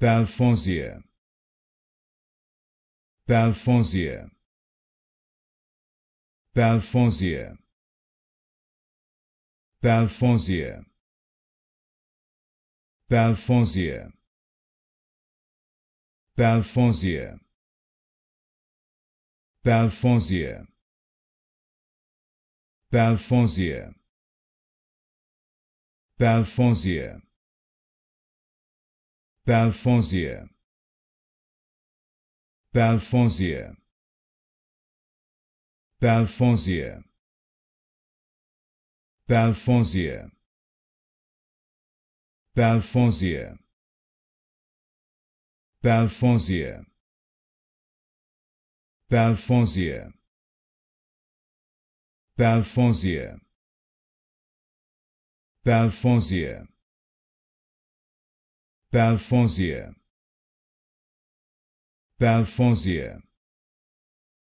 Balfonzier Balfonzier Balfonzier Balfonzier Balfonzier Balfonzier Balfonzier Balfonzier Balfonzier Balfonsia Balfonsia Balfonsia Balfonsia Balfonsia Balfonsia Balfonsia Balfonsia Balfonsia Belfonzier Belfonzier